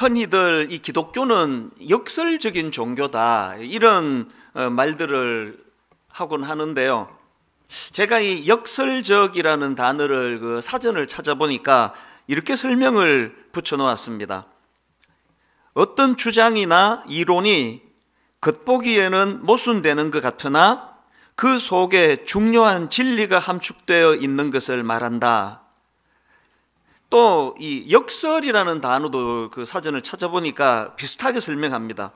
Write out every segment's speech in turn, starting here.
흔히들 이 기독교는 역설적인 종교다 이런 어, 말들을 하곤 하는데요. 제가 이 역설적이라는 단어를 그 사전을 찾아보니까 이렇게 설명을 붙여놓았습니다. 어떤 주장이나 이론이 겉보기에는 모순되는 것 같으나 그 속에 중요한 진리가 함축되어 있는 것을 말한다. 또이 역설이라는 단어도 그 사전을 찾아보니까 비슷하게 설명합니다.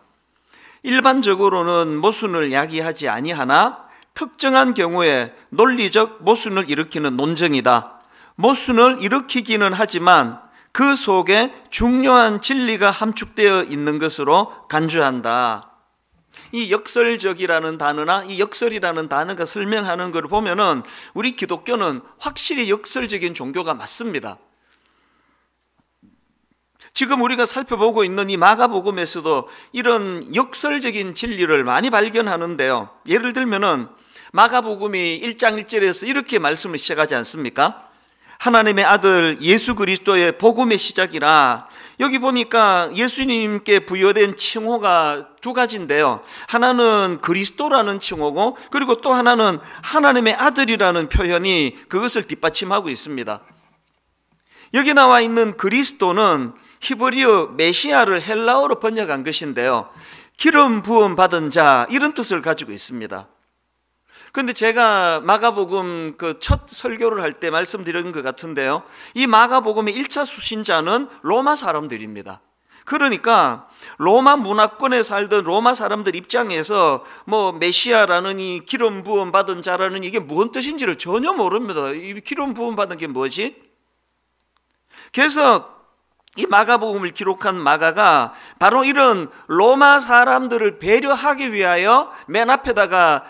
일반적으로는 모순을 야기하지 아니하나 특정한 경우에 논리적 모순을 일으키는 논쟁이다. 모순을 일으키기는 하지만 그 속에 중요한 진리가 함축되어 있는 것으로 간주한다. 이 역설적이라는 단어나 이 역설이라는 단어가 설명하는 걸 보면은 우리 기독교는 확실히 역설적인 종교가 맞습니다. 지금 우리가 살펴보고 있는 이 마가복음에서도 이런 역설적인 진리를 많이 발견하는데요. 예를 들면은 마가복음이 1장 1절에서 이렇게 말씀을 시작하지 않습니까? 하나님의 아들 예수 그리스도의 복음의 시작이라 여기 보니까 예수님께 부여된 칭호가 두 가지인데요. 하나는 그리스도라는 칭호고 그리고 또 하나는 하나님의 아들이라는 표현이 그것을 뒷받침하고 있습니다. 여기 나와 있는 그리스도는 히브리어 메시아를 헬라어로 번역한 것인데요. 기름 부음 받은 자 이런 뜻을 가지고 있습니다. 근데 제가 마가복음 그 첫 설교를 할 때 말씀드린 것 같은데요. 이 마가복음의 1차 수신자는 로마 사람들입니다. 그러니까 로마 문화권에 살던 로마 사람들 입장에서 뭐 메시아라는 이 기름 부음 받은 자라는 이게 무슨 뜻인지를 전혀 모릅니다. 이 기름 부음 받은 게 뭐지? 그래서 이 마가복음을 기록한 마가가 바로 이런 로마 사람들을 배려하기 위하여 맨 앞에다가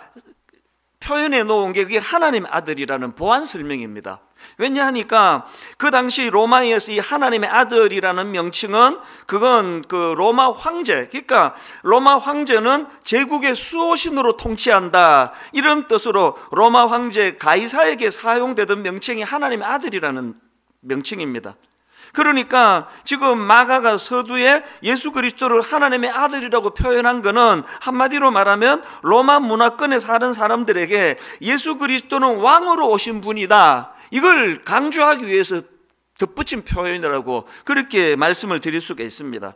표현해 놓은 게 그게 하나님 아들이라는 보안 설명입니다. 왜냐하니까 그 당시 로마에서 이 하나님의 아들이라는 명칭은 그건 그 로마 황제 그러니까 로마 황제는 제국의 수호신으로 통치한다 이런 뜻으로 로마 황제 가이사에게 사용되던 명칭이 하나님의 아들이라는 명칭입니다. 그러니까 지금 마가가 서두에 예수 그리스도를 하나님의 아들이라고 표현한 것은 한마디로 말하면 로마 문화권에 사는 사람들에게 예수 그리스도는 왕으로 오신 분이다. 이걸 강조하기 위해서 덧붙인 표현이라고 그렇게 말씀을 드릴 수가 있습니다.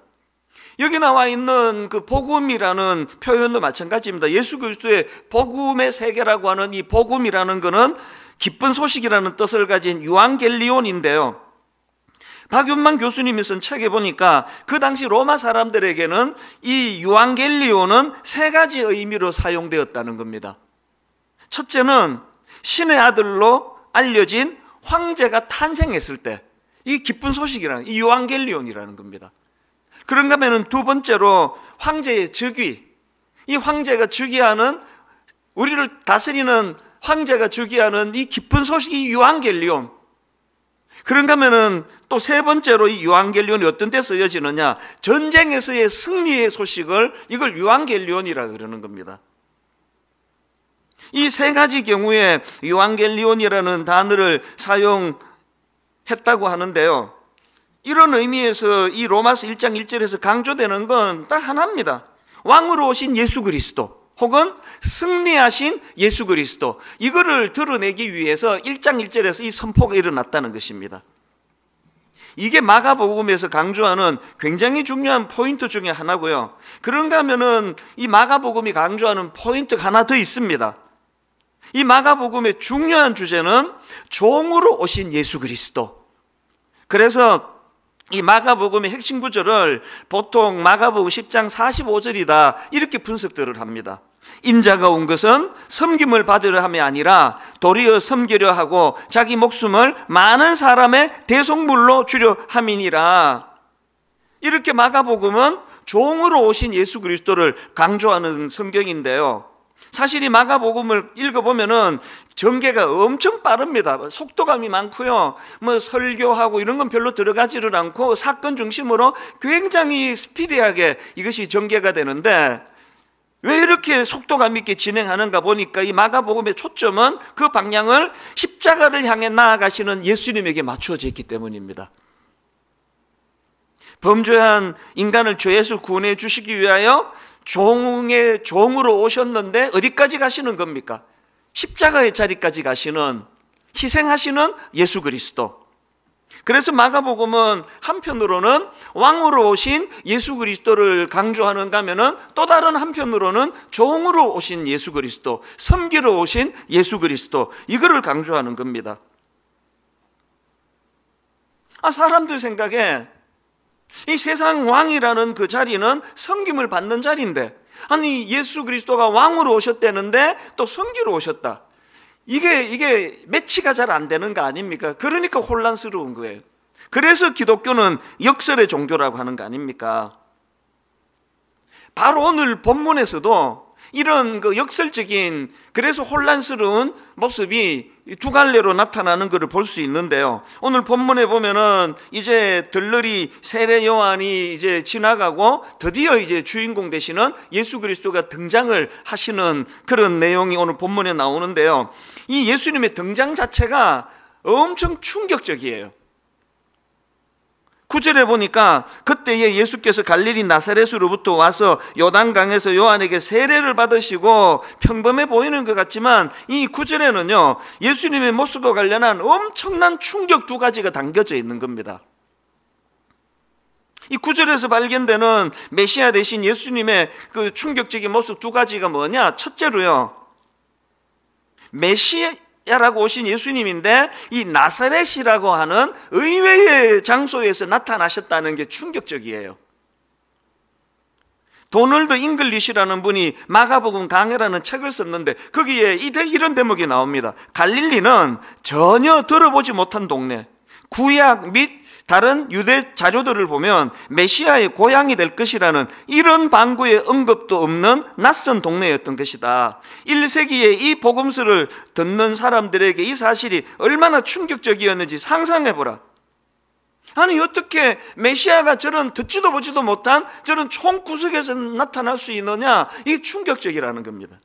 여기 나와 있는 그 복음이라는 표현도 마찬가지입니다. 예수 그리스도의 복음의 세계라고 하는 이 복음이라는 것은 기쁜 소식이라는 뜻을 가진 유앙겔리온인데요. 박윤만 교수님이 쓴 책에 보니까 그 당시 로마 사람들에게는 이 유앙겔리오는 세 가지 의미로 사용되었다는 겁니다. 첫째는 신의 아들로 알려진 황제가 탄생했을 때, 이 기쁜 소식이라는, 이 유앙겔리온이라는 겁니다. 그런가 하면 두 번째로 황제의 즉위, 이 황제가 즉위하는, 우리를 다스리는 황제가 즉위하는 이 기쁜 소식이 유앙겔리온, 그런가 하면또 세 번째로 이 유한겔리온이 어떤 데쓰여지느냐 전쟁에서의 승리의 소식을 이걸 유한겔리온이라 고 그러는 겁니다. 이 세 가지 경우에 유한겔리온이라는 단어를 사용했다고 하는데요. 이런 의미에서 이 로마서 1장 1절에서 강조되는 건 딱 하나입니다. 왕으로 오신 예수 그리스도. 혹은 승리하신 예수 그리스도 이거를 드러내기 위해서 1장 1절에서 이 선포가 일어났다는 것입니다. 이게 마가복음에서 강조하는 굉장히 중요한 포인트 중에 하나고요. 그런가 하면은 이 마가복음이 강조하는 포인트가 하나 더 있습니다. 이 마가복음의 중요한 주제는 종으로 오신 예수 그리스도. 그래서 이 마가복음의 핵심 구절을 보통 마가복음 10장 45절이다 이렇게 분석들을 합니다. 인자가 온 것은 섬김을 받으려 함이 아니라 도리어 섬기려 하고 자기 목숨을 많은 사람의 대속물로 주려 함이니라. 이렇게 마가복음은 종으로 오신 예수 그리스도를 강조하는 성경인데요. 사실 이 마가복음을 읽어보면은 전개가 엄청 빠릅니다. 속도감이 많고요. 뭐 설교하고 이런 건 별로 들어가지를 않고 사건 중심으로 굉장히 스피디하게 이것이 전개가 되는데 왜 이렇게 속도감 있게 진행하는가 보니까 이 마가복음의 초점은 그 방향을 십자가를 향해 나아가시는 예수님에게 맞추어져 있기 때문입니다. 범죄한 인간을 죄에서 구원해 주시기 위하여 종의 종으로 오셨는데 어디까지 가시는 겁니까? 십자가의 자리까지 가시는 희생하시는 예수 그리스도. 그래서 마가복음은 한편으로는 왕으로 오신 예수 그리스도를 강조하는가 하면은 또 다른 한편으로는 종으로 오신 예수 그리스도, 섬기로 오신 예수 그리스도 이거를 강조하는 겁니다. 아 사람들 생각에 이 세상 왕이라는 그 자리는 섬김을 받는 자리인데 아니 예수 그리스도가 왕으로 오셨다는데 또 성기로 오셨다. 이게 이게 매치가 잘 안 되는 거 아닙니까? 그러니까 혼란스러운 거예요. 그래서 기독교는 역설의 종교라고 하는 거 아닙니까? 바로 오늘 본문에서도 이런 그 역설적인 그래서 혼란스러운 모습이 두 갈래로 나타나는 것을 볼 수 있는데요. 오늘 본문에 보면은 이제 들러리 세례 요한이 이제 지나가고 드디어 이제 주인공 되시는 예수 그리스도가 등장을 하시는 그런 내용이 오늘 본문에 나오는데요. 이 예수님의 등장 자체가 엄청 충격적이에요. 구절에 보니까 그때에 예수께서 갈릴리 나사렛으로부터 와서 요단강에서 요한에게 세례를 받으시고 평범해 보이는 것 같지만 이 구절에는요 예수님의 모습과 관련한 엄청난 충격 두 가지가 담겨져 있는 겁니다. 이 구절에서 발견되는 메시아 대신 예수님의 그 충격적인 모습 두 가지가 뭐냐? 첫째로요. 메시아 야 라고 오신 예수님인데 이 나사렛이라고 하는 의외의 장소에서 나타나셨다는 게 충격적이에요. 도널드 잉글리시라는 분이 마가복음 강해라는 책을 썼는데 거기에 이런 대목이 나옵니다. 갈릴리는 전혀 들어보지 못한 동네, 구약 및 다른 유대 자료들을 보면 메시아의 고향이 될 것이라는 이런 방구의 언급도 없는 낯선 동네였던 것이다. 1세기에 이 복음서를 듣는 사람들에게 이 사실이 얼마나 충격적이었는지 상상해보라. 아니 어떻게 메시아가 저런 듣지도 보지도 못한 저런 총구석에서 나타날 수 있느냐 이 충격적이라는 겁니다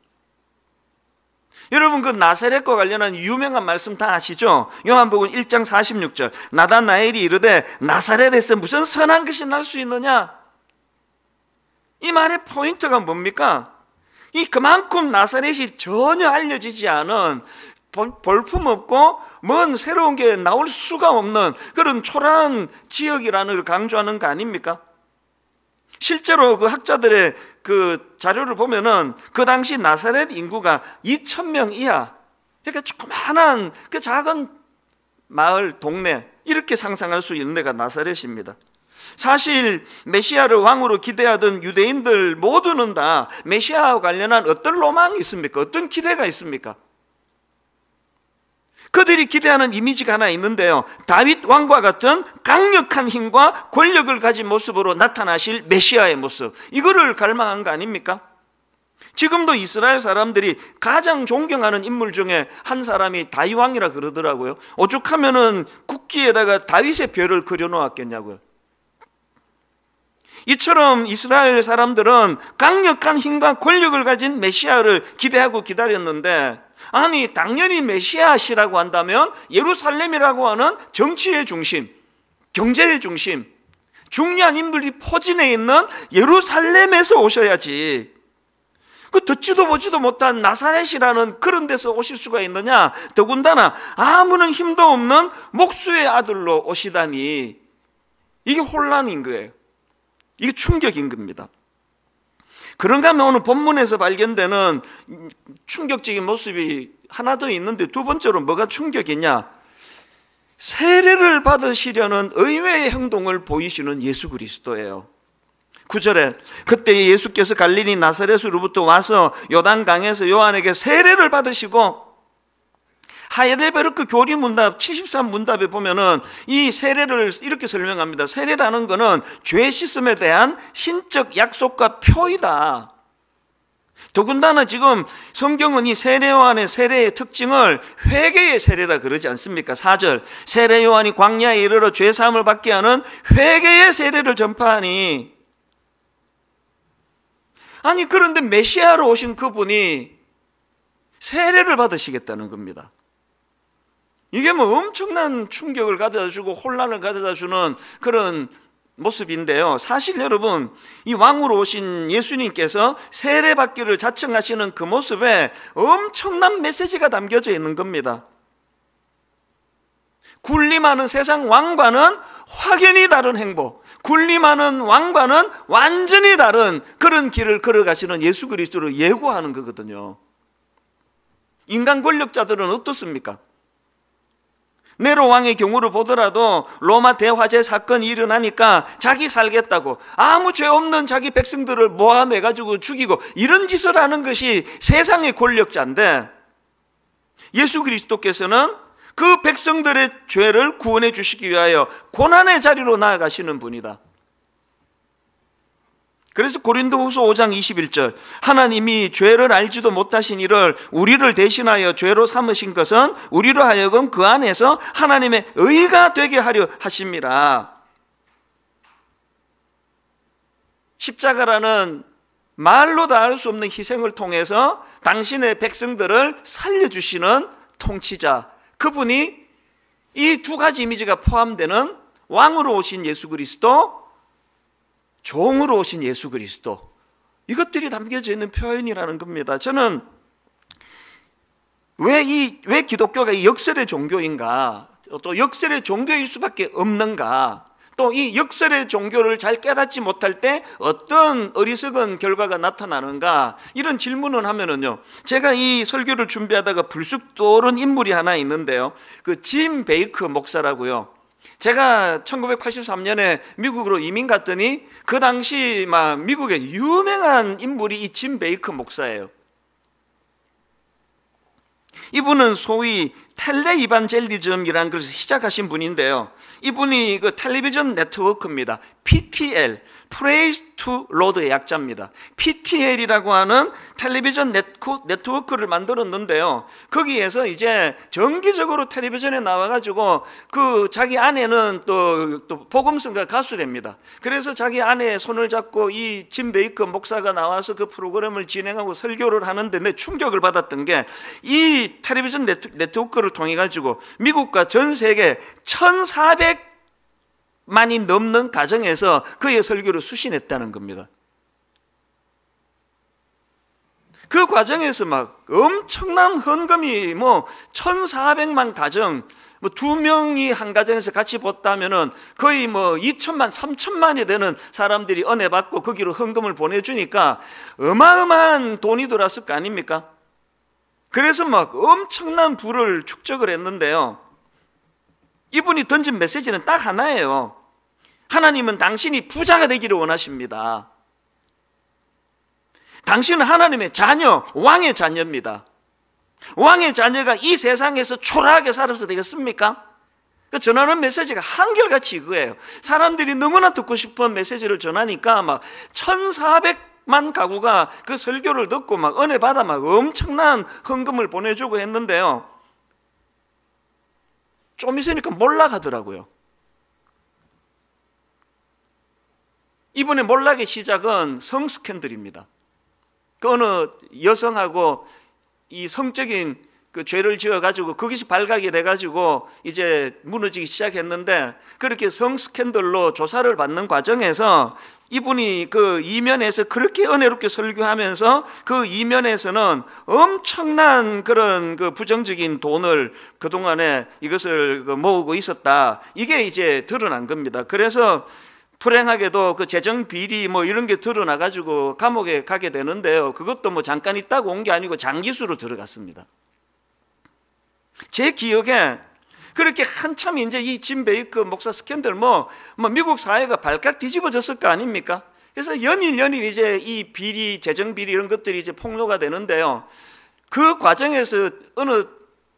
여러분 그 나사렛과 관련한 유명한 말씀 다 아시죠? 요한복음 1장 46절 나다나엘이 이르되 나사렛에서 무슨 선한 것이 날 수 있느냐? 이 말의 포인트가 뭡니까? 이 그만큼 나사렛이 전혀 알려지지 않은 볼품 없고 먼 새로운 게 나올 수가 없는 그런 초라한 지역이라는 걸 강조하는 거 아닙니까? 실제로 그 학자들의 그 자료를 보면은 그 당시 나사렛 인구가 2,000명 이하. 그러니까 조그만한 그 작은 마을, 동네, 이렇게 상상할 수 있는 데가 나사렛입니다. 사실 메시아를 왕으로 기대하던 유대인들 모두는 다 메시아와 관련한 어떤 로망이 있습니까? 어떤 기대가 있습니까? 그들이 기대하는 이미지가 하나 있는데요. 다윗 왕과 같은 강력한 힘과 권력을 가진 모습으로 나타나실 메시아의 모습. 이거를 갈망한 거 아닙니까? 지금도 이스라엘 사람들이 가장 존경하는 인물 중에 한 사람이 다윗 왕이라 그러더라고요. 오죽하면은 국기에다가 다윗의 별을 그려 놓았겠냐고요. 이처럼 이스라엘 사람들은 강력한 힘과 권력을 가진 메시아를 기대하고 기다렸는데 아니 당연히 메시아시라고 한다면 예루살렘이라고 하는 정치의 중심, 경제의 중심, 중요한 인물이 포진해 있는 예루살렘에서 오셔야지. 그 듣지도 보지도 못한 나사렛이라는 그런 데서 오실 수가 있느냐? 더군다나 아무런 힘도 없는 목수의 아들로 오시다니 이게 혼란인 거예요. 이게 충격인 겁니다. 그런가 하면 오늘 본문에서 발견되는 충격적인 모습이 하나 더 있는데 두 번째로 뭐가 충격이냐? 세례를 받으시려는 의외의 행동을 보이시는 예수 그리스도예요. 9절에 그때 예수께서 갈릴리 나사렛으로부터 와서 요단강에서 요한에게 세례를 받으시고 하이델베르크 그 교리 문답 73 문답에 보면은 이 세례를 이렇게 설명합니다. 세례라는 거는 죄 씻음에 대한 신적 약속과 표이다. 더군다나 지금 성경은 이 세례요한의 세례의 특징을 회개의 세례라 그러지 않습니까? 4절 세례요한이 광야에 이르러 죄사함을 받게 하는 회개의 세례를 전파하니 아니 그런데 메시아로 오신 그분이 세례를 받으시겠다는 겁니다. 이게 뭐 엄청난 충격을 가져다 주고 혼란을 가져다 주는 그런 모습인데요. 사실 여러분, 이 왕으로 오신 예수님께서 세례받기를 자청하시는 그 모습에 엄청난 메시지가 담겨져 있는 겁니다. 군림하는 세상 왕과는 확연히 다른 행복, 군림하는 왕과는 완전히 다른 그런 길을 걸어가시는 예수 그리스도를 예고하는 거거든요. 인간 권력자들은 어떻습니까? 네로 왕의 경우를 보더라도 로마 대화재 사건이 일어나니까 자기 살겠다고 아무 죄 없는 자기 백성들을 모함해 가지고 죽이고 이런 짓을 하는 것이 세상의 권력자인데 예수 그리스도께서는 그 백성들의 죄를 구원해 주시기 위하여 고난의 자리로 나아가시는 분이다. 그래서 고린도후서 5장 21절 하나님이 죄를 알지도 못하신 이를 우리를 대신하여 죄로 삼으신 것은 우리로 하여금 그 안에서 하나님의 의가 되게 하려 하십니다. 십자가라는 말로 다 할 수 없는 희생을 통해서 당신의 백성들을 살려주시는 통치자 그분이 이 두 가지 이미지가 포함되는 왕으로 오신 예수 그리스도 종으로 오신 예수 그리스도 이것들이 담겨져 있는 표현이라는 겁니다. 저는 왜 이 왜 기독교가 이 역설의 종교인가? 또 역설의 종교일 수밖에 없는가? 또 이 역설의 종교를 잘 깨닫지 못할 때 어떤 어리석은 결과가 나타나는가? 이런 질문을 하면은요. 제가 이 설교를 준비하다가 불쑥 떠오른 인물이 하나 있는데요. 그 짐 베이크 목사라고요. 제가 1983년에 미국으로 이민 갔더니 그 당시 막 미국의 유명한 인물이 이짐 베이커 목사예요. 이분은 소위 텔레 이반젤리즘이라는 것을 시작하신 분인데요. 이분이 그 텔레비전 네트워크입니다. PTL Praise to Lord의 약자입니다. PTL이라고 하는 텔레비전 네트워크를 만들었는데요. 거기에서 이제 정기적으로 텔레비전에 나와가지고 그 자기 아내는 또, 또 복음성가 가수됩니다. 그래서 자기 아내 손을 잡고 이 짐 베이커 목사가 나와서 그 프로그램을 진행하고 설교를 하는데 내 충격을 받았던 게 이 텔레비전 네트워크를 통해가지고 미국과 전 세계 1,400 많이 넘는 가정에서 그의 설교를 수신했다는 겁니다. 그 과정에서 막 엄청난 헌금이 뭐 1,400만 가정, 뭐 두 명이 한 가정에서 같이 봤다면은 거의 뭐 2천만, 3천만이 되는 사람들이 은혜 받고 거기로 헌금을 보내주니까 어마어마한 돈이 들어을거 아닙니까? 그래서 막 엄청난 부를 축적을 했는데요. 이분이 던진 메시지는 딱 하나예요. 하나님은 당신이 부자가 되기를 원하십니다. 당신은 하나님의 자녀, 왕의 자녀입니다. 왕의 자녀가 이 세상에서 초라하게 살아서 되겠습니까? 그 전하는 메시지가 한결같이 그거예요. 사람들이 너무나 듣고 싶은 메시지를 전하니까 막 1,400만 가구가 그 설교를 듣고 막 은혜 받아 막 엄청난 헌금을 보내주고 했는데요. 좀 있으니까 몰락하더라고요. 이번에 몰락의 시작은 성 스캔들입니다. 그 어느 여성하고 이 성적인 그 죄를 지어가지고 거기서 발각이 돼가지고 이제 무너지기 시작했는데 그렇게 성 스캔들로 조사를 받는 과정에서 이분이 그 이면에서 그렇게 은혜롭게 설교하면서 그 이면에서는 엄청난 그런 그 부정적인 돈을 그동안에 이것을 그 모으고 있었다. 이게 이제 드러난 겁니다. 그래서 불행하게도 그 재정 비리 뭐 이런 게 드러나가지고 감옥에 가게 되는데요. 그것도 뭐 잠깐 있다고 온 게 아니고 장기수로 들어갔습니다. 제 기억에 그렇게 한참 이제 이 짐 베이크 그 목사 스캔들 뭐, 뭐 미국 사회가 발칵 뒤집어졌을 거 아닙니까? 그래서 연일 연일 이제 이 비리, 재정 비리 이런 것들이 이제 폭로가 되는데요. 그 과정에서 어느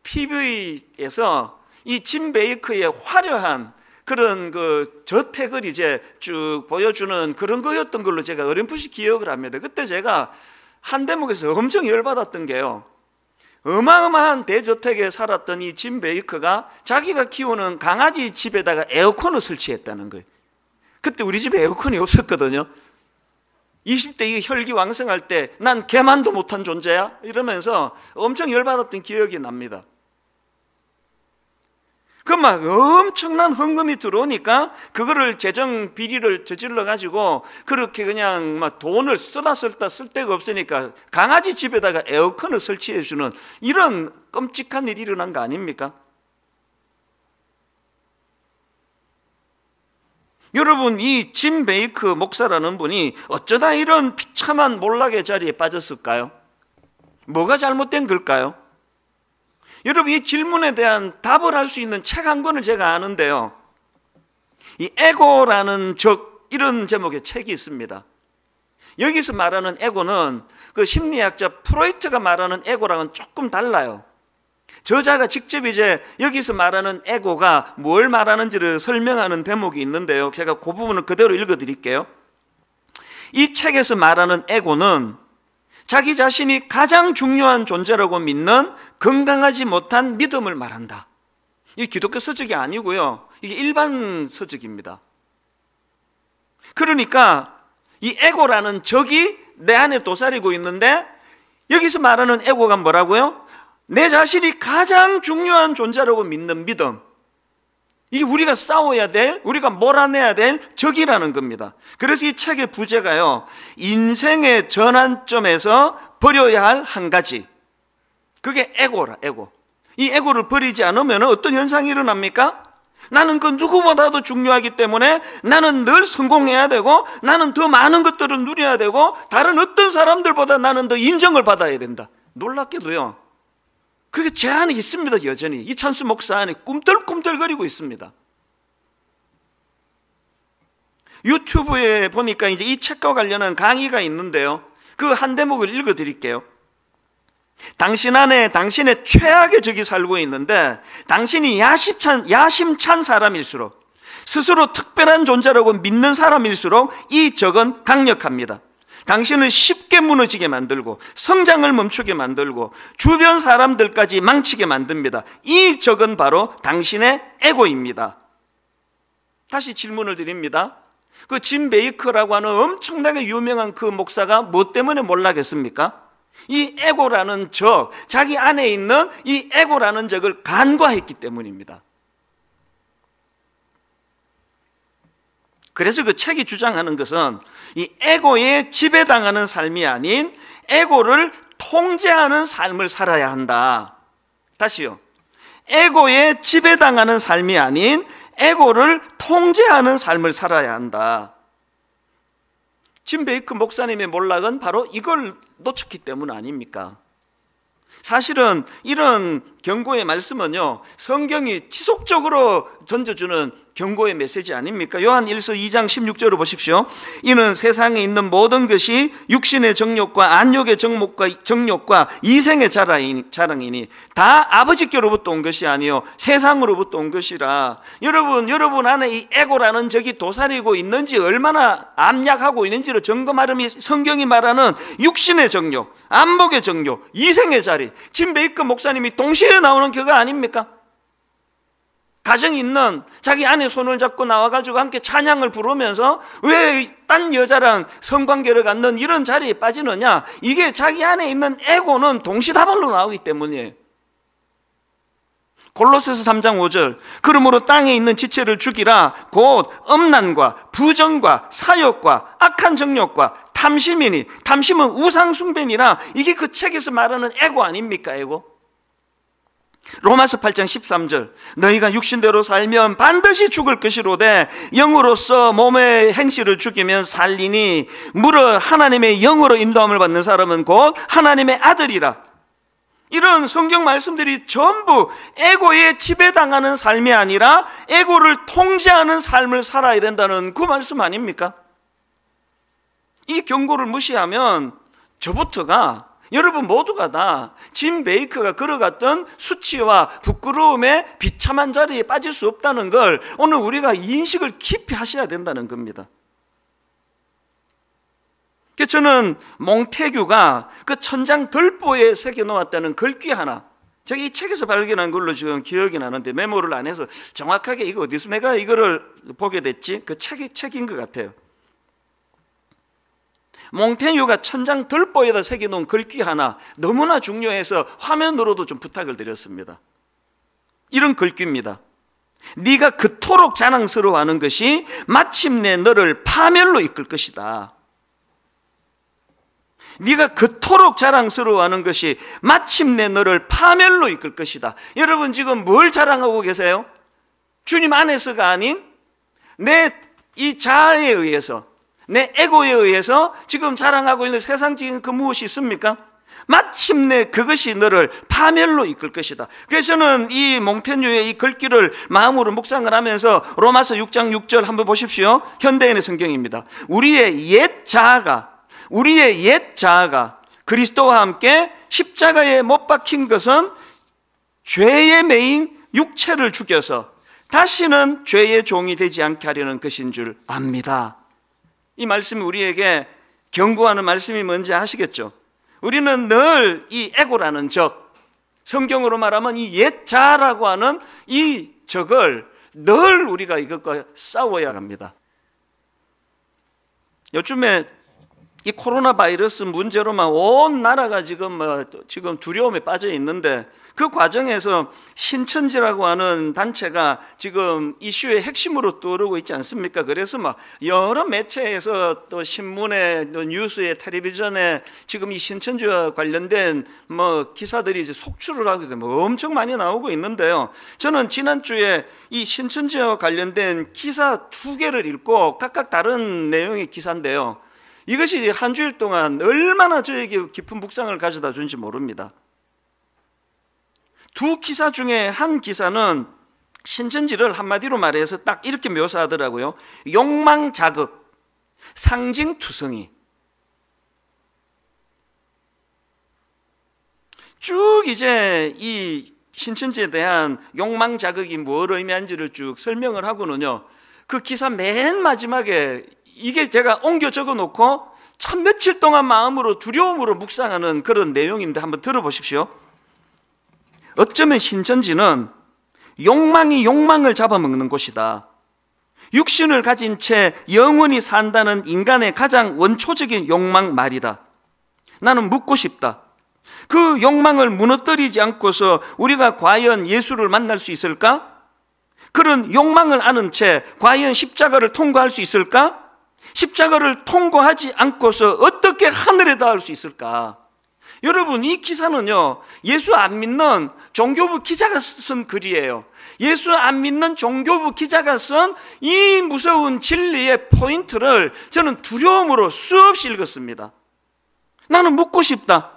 TV에서 이 짐 베이크의 화려한 그런 그 저택을 이제 쭉 보여주는 그런 거였던 걸로 제가 어렴풋이 기억을 합니다. 그때 제가 한 대목에서 엄청 열받았던 게요. 어마어마한 대저택에 살았던 이 짐 베이커가 자기가 키우는 강아지 집에다가 에어컨을 설치했다는 거예요. 그때 우리 집에 에어컨이 없었거든요. 20대 이 혈기 왕성할 때 난 개만도 못한 존재야 이러면서 엄청 열받았던 기억이 납니다. 그막 엄청난 헌금이 들어오니까 그거를 재정 비리를 저질러 가지고 그렇게 그냥 막 돈을 쓰다 쓸다 쓸데가 없으니까 강아지 집에다가 에어컨을 설치해 주는 이런 끔찍한 일이 일어난 거 아닙니까? 여러분 이 짐 베이크 목사라는 분이 어쩌다 이런 비참한 몰락의 자리에 빠졌을까요? 뭐가 잘못된 걸까요? 여러분 이 질문에 대한 답을 할 수 있는 책 한 권을 제가 아는데요. 이 에고라는 적 이런 제목의 책이 있습니다. 여기서 말하는 에고는 그 심리학자 프로이트가 말하는 에고랑은 조금 달라요. 저자가 직접 이제 여기서 말하는 에고가 뭘 말하는지를 설명하는 대목이 있는데요. 제가 그 부분을 그대로 읽어 드릴게요. 이 책에서 말하는 에고는 자기 자신이 가장 중요한 존재라고 믿는 건강하지 못한 믿음을 말한다. 이 기독교 서적이 아니고요. 이게 일반 서적입니다. 그러니까 이 에고라는 적이 내 안에 도사리고 있는데 여기서 말하는 에고가 뭐라고요? 내 자신이 가장 중요한 존재라고 믿는 믿음. 이게 우리가 싸워야 될, 우리가 몰아내야 될 적이라는 겁니다. 그래서 이 책의 부제가요, 인생의 전환점에서 버려야 할 한 가지. 그게 에고라, 에고. 이 에고를 버리지 않으면 어떤 현상이 일어납니까? 나는 그 누구보다도 중요하기 때문에 나는 늘 성공해야 되고 나는 더 많은 것들을 누려야 되고 다른 어떤 사람들보다 나는 더 인정을 받아야 된다. 놀랍게도요. 그게 제 안에 있습니다, 여전히. 이찬수 목사 안에 꿈틀꿈틀거리고 있습니다. 유튜브에 보니까 이제 이 책과 관련한 강의가 있는데요. 그 한 대목을 읽어 드릴게요. 당신 안에 당신의 최악의 적이 살고 있는데 당신이 야심찬, 야심찬 사람일수록 스스로 특별한 존재라고 믿는 사람일수록 이 적은 강력합니다. 당신은 쉽게 무너지게 만들고 성장을 멈추게 만들고 주변 사람들까지 망치게 만듭니다. 이 적은 바로 당신의 에고입니다. 다시 질문을 드립니다. 그 짐 베이커라고 하는 엄청나게 유명한 그 목사가 뭐 때문에 몰락했습니까? 이 에고라는 적, 자기 안에 있는 이 에고라는 적을 간과했기 때문입니다. 그래서 그 책이 주장하는 것은 이 에고에 지배당하는 삶이 아닌 에고를 통제하는 삶을 살아야 한다. 다시요. 에고에 지배당하는 삶이 아닌 에고를 통제하는 삶을 살아야 한다. 짐 베이크 목사님의 몰락은 바로 이걸 놓쳤기 때문 아닙니까? 사실은 이런 경고의 말씀은요, 성경이 지속적으로 던져주는 경고의 메시지 아닙니까? 요한 1서 2장 16절을 보십시오. 이는 세상에 있는 모든 것이 육신의 정욕과 안욕의 정목과 정욕과 이생의 자랑이니 다 아버지께로부터 온 것이 아니요 세상으로부터 온 것이라. 여러분, 여러분 안에 이 에고라는 적이 도사리고 있는지 얼마나 암약하고 있는지를 점검하려면 성경이 말하는 육신의 정욕, 안목의 정욕, 이생의 자리. 진베이크 목사님이 동시에 때 나오는 교가 아닙니까? 가정 있는 자기 아내 손을 잡고 나와가지고 함께 찬양을 부르면서 왜 딴 여자랑 성관계를 갖는 이런 자리에 빠지느냐? 이게 자기 안에 있는 에고는 동시다발로 나오기 때문이에요. 골로새서 3장 5절 그러므로 땅에 있는 지체를 죽이라 곧 음란과 부정과 사욕과 악한 정욕과 탐심이니 탐심은 우상숭배니라 이게 그 책에서 말하는 에고 아닙니까 에고? 로마서 8장 13절 너희가 육신대로 살면 반드시 죽을 것이로되 영으로서 몸의 행실을 죽이면 살리니 물릇 하나님의 영으로 인도함을 받는 사람은 곧 하나님의 아들이라 이런 성경 말씀들이 전부 에고에 지배당하는 삶이 아니라 에고를 통제하는 삶을 살아야 된다는 그 말씀 아닙니까? 이 경고를 무시하면 저부터가 여러분 모두가 다 짐 베이커가 걸어갔던 수치와 부끄러움에 비참한 자리에 빠질 수 없다는 걸 오늘 우리가 인식을 깊이 하셔야 된다는 겁니다. 저는 몽태규가 그 천장 덜보에 새겨놓았다는 글귀 하나 제가 이 책에서 발견한 걸로 지금 기억이 나는데 메모를 안 해서 정확하게 이거 어디서 내가 이거를 보게 됐지? 그 책이 책인 것 같아요. 몽테뉴가 천장 들보에다 새겨놓은 글귀 하나 너무나 중요해서 화면으로도 좀 부탁을 드렸습니다. 이런 글귀입니다. 네가 그토록 자랑스러워하는 것이 마침내 너를 파멸로 이끌 것이다. 네가 그토록 자랑스러워하는 것이 마침내 너를 파멸로 이끌 것이다. 여러분 지금 뭘 자랑하고 계세요? 주님 안에서가 아닌 내 이 자아에 의해서 내 에고에 의해서 지금 자랑하고 있는 세상적인 그 무엇이 있습니까? 마침내 그것이 너를 파멸로 이끌 것이다. 그래서 저는 이 몽테뉴의 이 글귀를 마음으로 묵상을 하면서 로마서 6장 6절 한번 보십시오. 현대인의 성경입니다. 우리의 옛 자아가 우리의 옛 자아가 그리스도와 함께 십자가에 못 박힌 것은 죄의 매인 육체를 죽여서 다시는 죄의 종이 되지 않게 하려는 것인 줄 압니다. 이 말씀이 우리에게 경고하는 말씀이 뭔지 아시겠죠? 우리는 늘 이 에고라는 적, 성경으로 말하면 이 옛자라고 하는 이 적을 늘 우리가 이것과 싸워야 합니다. 요즘에 이 코로나 바이러스 문제로 막온 나라가 지금 뭐 지금 두려움에 빠져 있는데 그 과정에서 신천지라고 하는 단체가 지금 이슈의 핵심으로 떠오르고 있지 않습니까? 그래서 막 뭐 여러 매체에서 또 신문에 또 뉴스에 텔레비전에 지금 이 신천지와 관련된 뭐 기사들이 이제 속출을 하게 되면 엄청 많이 나오고 있는데요. 저는 지난주에 이 신천지와 관련된 기사 두 개를 읽고 각각 다른 내용의 기사인데요. 이것이 한 주일 동안 얼마나 저에게 깊은 묵상을 가져다 준지 모릅니다. 두 기사 중에 한 기사는 신천지를 한마디로 말해서 딱 이렇게 묘사하더라고요. 욕망 자극, 상징 투성이. 쭉 이제 이 신천지에 대한 욕망 자극이 무엇을 의미하지를쭉 설명을 하고는요. 그 기사 맨 마지막에 이게 제가 옮겨 적어 놓고 참 며칠 동안 마음으로 두려움으로 묵상하는 그런 내용인데 한번 들어보십시오. 어쩌면 신천지는 욕망이 욕망을 잡아먹는 곳이다. 육신을 가진 채 영원히 산다는 인간의 가장 원초적인 욕망 말이다. 나는 묻고 싶다. 그 욕망을 무너뜨리지 않고서 우리가 과연 예수를 만날 수 있을까? 그런 욕망을 아는 채 과연 십자가를 통과할 수 있을까? 십자가를 통과하지 않고서 어떻게 하늘에 닿을 수 있을까? 여러분 이 기사는요 예수 안 믿는 종교부 기자가 쓴 글이에요 예수 안 믿는 종교부 기자가 쓴 이 무서운 진리의 포인트를 저는 두려움으로 수없이 읽었습니다 나는 묻고 싶다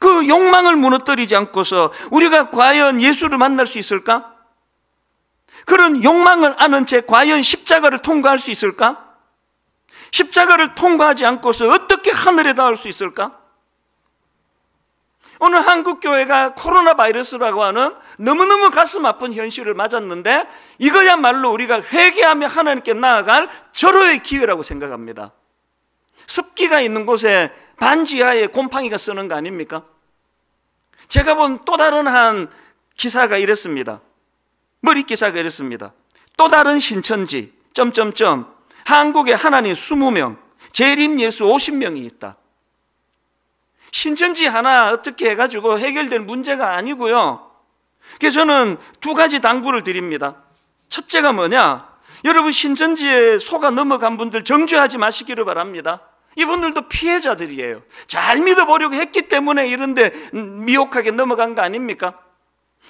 그 욕망을 무너뜨리지 않고서 우리가 과연 예수를 만날 수 있을까? 그런 욕망을 아는 채 과연 십자가를 통과할 수 있을까? 십자가를 통과하지 않고서 어떻게 하늘에 닿을 수 있을까? 오늘 한국교회가 코로나 바이러스라고 하는 너무너무 가슴 아픈 현실을 맞았는데 이거야말로 우리가 회개하며 하나님께 나아갈 절호의 기회라고 생각합니다. 습기가 있는 곳에 반지하에 곰팡이가 쓰는 거 아닙니까? 제가 본 또 다른 한 기사가 이랬습니다. 머리 기사가 이랬습니다. 또 다른 신천지, 점점점, 한국에 하나님 20명, 재림 예수 50명이 있다. 신천지 하나 어떻게 해가지고 해결될 문제가 아니고요. 그래서 저는 두 가지 당부를 드립니다. 첫째가 뭐냐? 여러분 신천지에 속아 넘어간 분들 정죄하지 마시기를 바랍니다. 이분들도 피해자들이에요. 잘 믿어보려고 했기 때문에 이런데 미혹하게 넘어간 거 아닙니까?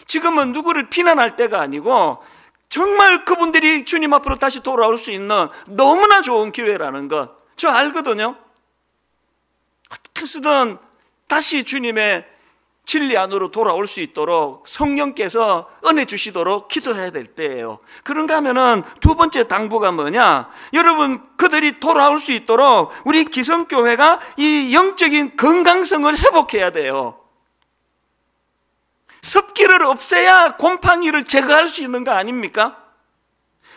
지금은 누구를 비난할 때가 아니고 정말 그분들이 주님 앞으로 다시 돌아올 수 있는 너무나 좋은 기회라는 것. 저 알거든요. 어떻게 쓰든 다시 주님의 진리 안으로 돌아올 수 있도록 성령께서 은혜 주시도록 기도해야 될 때예요. 그런가 하면은 두 번째 당부가 뭐냐? 여러분 그들이 돌아올 수 있도록 우리 기성교회가 이 영적인 건강성을 회복해야 돼요. 습기를 없애야 곰팡이를 제거할 수 있는 거 아닙니까?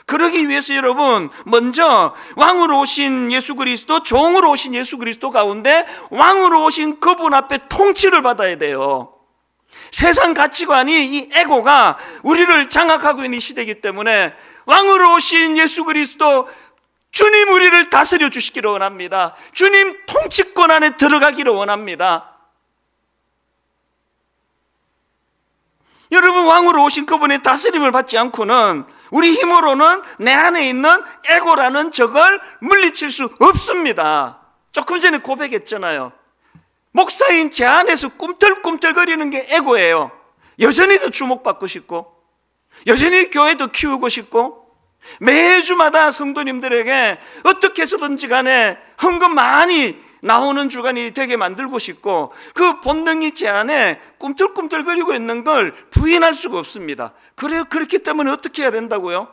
그러기 위해서 여러분 먼저 왕으로 오신 예수 그리스도 종으로 오신 예수 그리스도 가운데 왕으로 오신 그분 앞에 통치를 받아야 돼요. 세상 가치관이 이 에고가 우리를 장악하고 있는 시대이기 때문에 왕으로 오신 예수 그리스도 주님 우리를 다스려 주시기를 원합니다. 주님 통치권 안에 들어가기를 원합니다. 여러분 왕으로 오신 그분의 다스림을 받지 않고는 우리 힘으로는 내 안에 있는 에고라는 적을 물리칠 수 없습니다. 조금 전에 고백했잖아요. 목사인 제 안에서 꿈틀꿈틀거리는 게 에고예요. 여전히 더 주목받고 싶고, 여전히 교회도 키우고 싶고, 매주마다 성도님들에게 어떻게 해서든지 간에 헌금 많이 나오는 주간이 되게 만들고 싶고 그 본능이 제 안에 꿈틀꿈틀거리고 있는 걸 부인할 수가 없습니다. 그래 그렇기 때문에 어떻게 해야 된다고요?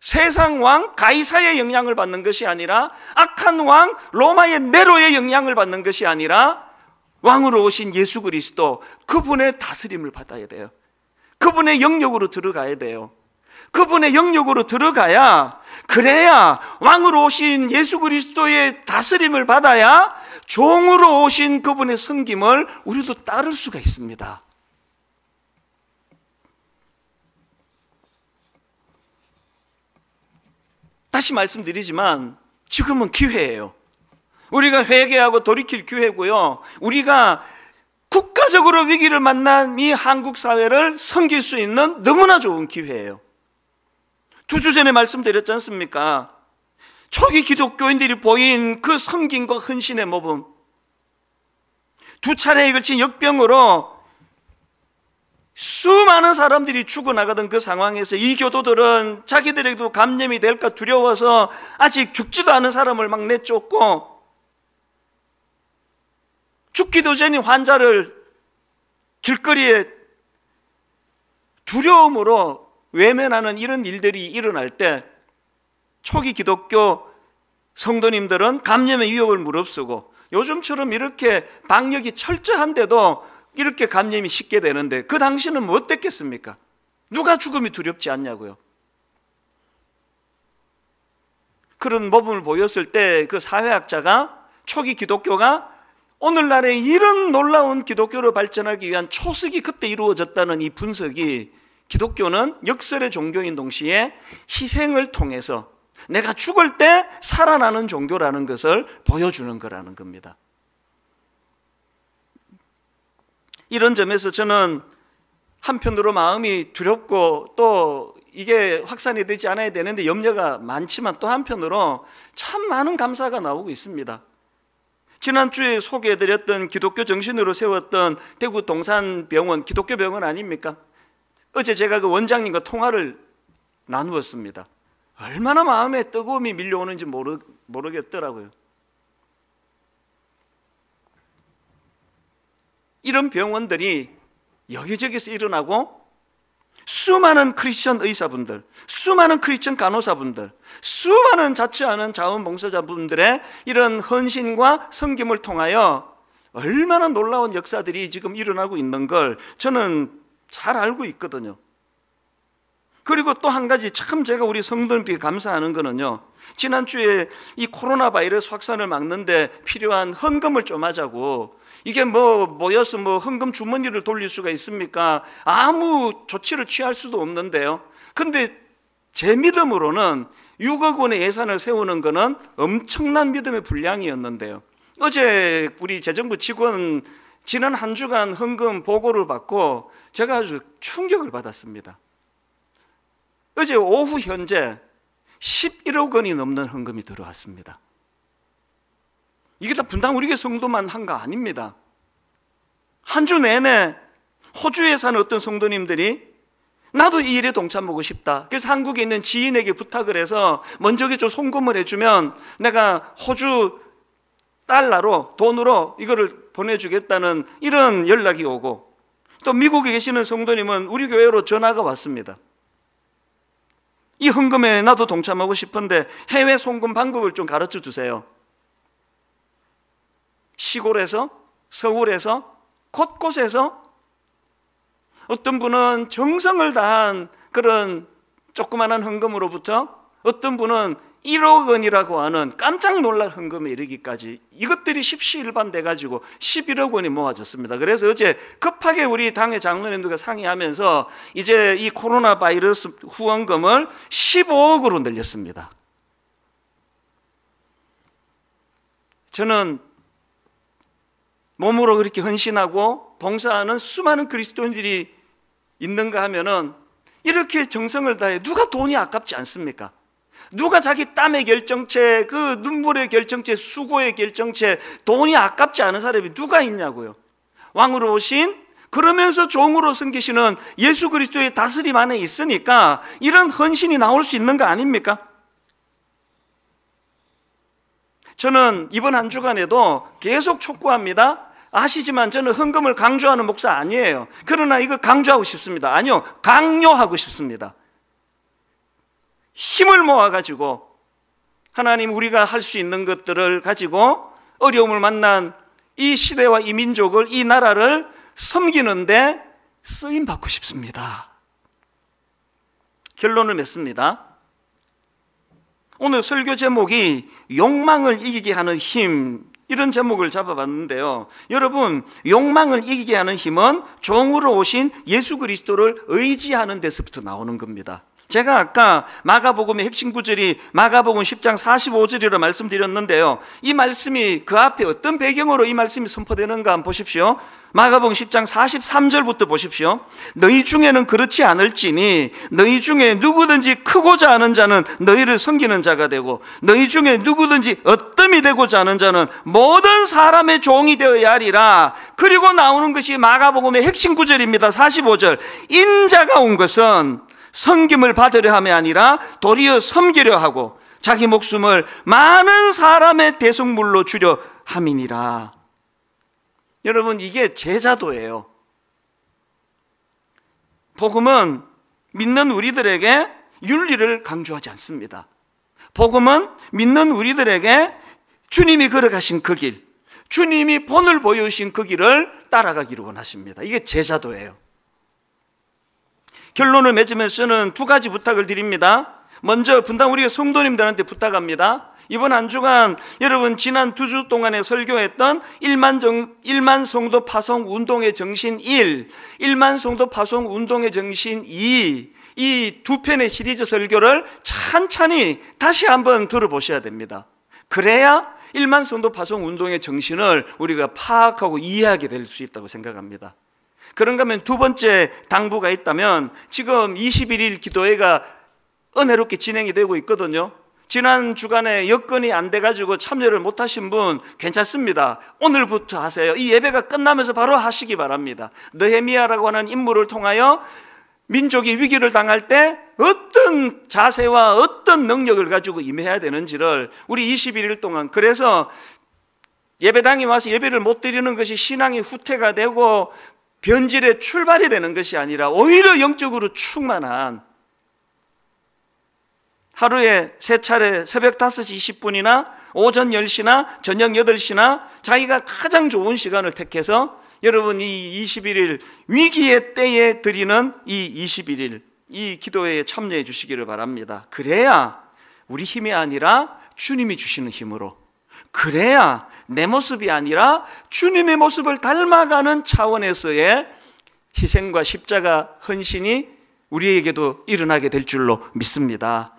세상 왕 가이사의 영향을 받는 것이 아니라 악한 왕 로마의 네로의 영향을 받는 것이 아니라 왕으로 오신 예수 그리스도 그분의 다스림을 받아야 돼요. 그분의 영역으로 들어가야 돼요. 그분의 영역으로 들어가야 그래야 왕으로 오신 예수 그리스도의 다스림을 받아야 종으로 오신 그분의 섬김을 우리도 따를 수가 있습니다. 다시 말씀드리지만 지금은 기회예요. 우리가 회개하고 돌이킬 기회고요. 우리가 국가적으로 위기를 만난 이 한국 사회를 섬길 수 있는 너무나 좋은 기회예요. 두주 전에 말씀드렸지 않습니까? 초기 기독교인들이 보인 그 성김과 헌신의 모범. 두 차례에 걸친 역병으로 수많은 사람들이 죽어나가던 그 상황에서 이 교도들은 자기들에게도 감염이 될까 두려워서 아직 죽지도 않은 사람을 막 내쫓고 죽기도 전인 환자를 길거리에 두려움으로 외면하는 이런 일들이 일어날 때 초기 기독교 성도님들은 감염의 위협을 무릅쓰고 요즘처럼 이렇게 방역이 철저한데도 이렇게 감염이 쉽게 되는데 그 당시는 뭐 어땠겠습니까? 누가 죽음이 두렵지 않냐고요. 그런 모범을 보였을 때 그 사회학자가 초기 기독교가 오늘날의 이런 놀라운 기독교로 발전하기 위한 초석이 그때 이루어졌다는 이 분석이 기독교는 역설의 종교인 동시에 희생을 통해서 내가 죽을 때 살아나는 종교라는 것을 보여주는 거라는 겁니다. 이런 점에서 저는 한편으로 마음이 두렵고 또 이게 확산이 되지 않아야 되는데 염려가 많지만 또 한편으로 참 많은 감사가 나오고 있습니다. 지난주에 소개해드렸던 기독교 정신으로 세웠던 대구 동산병원 기독교 병원 아닙니까? 어제 제가 그 원장님과 통화를 나누었습니다. 얼마나 마음에 뜨거움이 밀려오는지 모르, 모르겠더라고요. 이런 병원들이 여기저기서 일어나고 수많은 크리스천 의사분들, 수많은 크리스천 간호사분들, 수많은 자치하는 자원봉사자분들의 이런 헌신과 섬김을 통하여 얼마나 놀라운 역사들이 지금 일어나고 있는 걸 저는 잘 알고 있거든요. 그리고 또 한 가지 참 제가 우리 성도님께 감사하는 거는요. 지난주에 이 코로나 바이러스 확산을 막는데 필요한 헌금을 좀 하자고 이게 뭐 모여서 뭐 헌금 주머니를 돌릴 수가 있습니까? 아무 조치를 취할 수도 없는데요. 근데 제 믿음으로는 6억 원의 예산을 세우는 거는 엄청난 믿음의 분량이었는데요. 어제 우리 재정부 직원 지난 한 주간 헌금 보고를 받고 제가 아주 충격을 받았습니다. 어제 오후 현재 11억 원이 넘는 헌금이 들어왔습니다. 이게 다 분당 우리 교 성도만 한 거 아닙니다. 한 주 내내 호주에 사는 어떤 성도님들이 나도 이 일에 동참하고 싶다. 그래서 한국에 있는 지인에게 부탁을 해서 먼저 좀 송금을 해주면 내가 호주 달러로 돈으로 이거를 보내주겠다는 이런 연락이 오고 또 미국에 계시는 성도님은 우리 교회로 전화가 왔습니다. 이 헌금에 나도 동참하고 싶은데 해외 송금 방법을 좀 가르쳐 주세요. 시골에서 서울에서 곳곳에서 어떤 분은 정성을 다한 그런 조그마한 헌금으로부터 어떤 분은 1억 원이라고 하는 깜짝 놀랄 헌금에 이르기까지 이것들이 십시일반돼 가지고 11억 원이 모아졌습니다. 그래서 어제 급하게 우리 당의 장로님들과 상의하면서 이제 이 코로나 바이러스 후원금을 15억으로 늘렸습니다. 저는 몸으로 그렇게 헌신하고 봉사하는 수많은 그리스도인들이 있는가 하면은 이렇게 정성을 다해 누가 돈이 아깝지 않습니까? 누가 자기 땀의 결정체, 그 눈물의 결정체, 수고의 결정체, 돈이 아깝지 않은 사람이 누가 있냐고요. 왕으로 오신 그러면서 종으로 섬기시는 예수 그리스도의 다스림 안에 있으니까 이런 헌신이 나올 수 있는 거 아닙니까? 저는 이번 한 주간에도 계속 촉구합니다. 아시지만 저는 헌금을 강조하는 목사 아니에요. 그러나 이거 강조하고 싶습니다. 아니요, 강요하고 싶습니다. 힘을 모아가지고 하나님 우리가 할 수 있는 것들을 가지고 어려움을 만난 이 시대와 이 민족을, 이 나라를 섬기는데 쓰임 받고 싶습니다. 결론을 맺습니다. 오늘 설교 제목이 욕망을 이기게 하는 힘, 이런 제목을 잡아봤는데요. 여러분, 욕망을 이기게 하는 힘은 종으로 오신 예수 그리스도를 의지하는 데서부터 나오는 겁니다. 제가 아까 마가복음의 핵심 구절이 마가복음 10장 45절이라 말씀드렸는데요. 이 말씀이 그 앞에 어떤 배경으로 이 말씀이 선포되는가 한번 보십시오. 마가복음 10장 43절부터 보십시오. 너희 중에는 그렇지 않을지니 너희 중에 누구든지 크고자 하는 자는 너희를 섬기는 자가 되고 너희 중에 누구든지 어뜸이 되고자 하는 자는 모든 사람의 종이 되어야 하리라. 그리고 나오는 것이 마가복음의 핵심 구절입니다. 45절. 인자가 온 것은 섬김을 받으려 함이 아니라 도리어 섬기려 하고 자기 목숨을 많은 사람의 대속물로 주려 함이니라. 여러분 이게 제자도예요. 복음은 믿는 우리들에게 윤리를 강조하지 않습니다. 복음은 믿는 우리들에게 주님이 걸어가신 그 길, 주님이 본을 보여주신 그 길을 따라가기로 원하십니다. 이게 제자도예요. 결론을 맺으면서는 두 가지 부탁을 드립니다. 먼저 분당 우리의 성도님들한테 부탁합니다. 이번 한 주간 여러분 지난 두 주 동안에 설교했던 1만, 정, 1만 성도 파송 운동의 정신 1, 1만 성도 파송 운동의 정신 2, 이 두 편의 시리즈 설교를 찬찬히 다시 한번 들어보셔야 됩니다. 그래야 1만 성도 파송 운동의 정신을 우리가 파악하고 이해하게 될 수 있다고 생각합니다. 그런가 하면 두 번째 당부가 있다면 지금 21일 기도회가 은혜롭게 진행이 되고 있거든요. 지난 주간에 여건이 안 돼가지고 참여를 못하신 분 괜찮습니다. 오늘부터 하세요. 이 예배가 끝나면서 바로 하시기 바랍니다. 느헤미야라고 하는 인물을 통하여 민족이 위기를 당할 때 어떤 자세와 어떤 능력을 가지고 임해야 되는지를 우리 21일 동안 그래서 예배당에 와서 예배를 못 드리는 것이 신앙의 후퇴가 되고 변질의 출발이 되는 것이 아니라 오히려 영적으로 충만한 하루에 세 차례 새벽 5시 20분이나 오전 10시나 저녁 8시나 자기가 가장 좋은 시간을 택해서 여러분 이 21일 위기의 때에 드리는 이 21일 이 기도회에 참여해 주시기를 바랍니다. 그래야 우리 힘이 아니라 주님이 주시는 힘으로 그래야 내 모습이 아니라 주님의 모습을 닮아가는 차원에서의 희생과 십자가 헌신이 우리에게도 일어나게 될 줄로 믿습니다.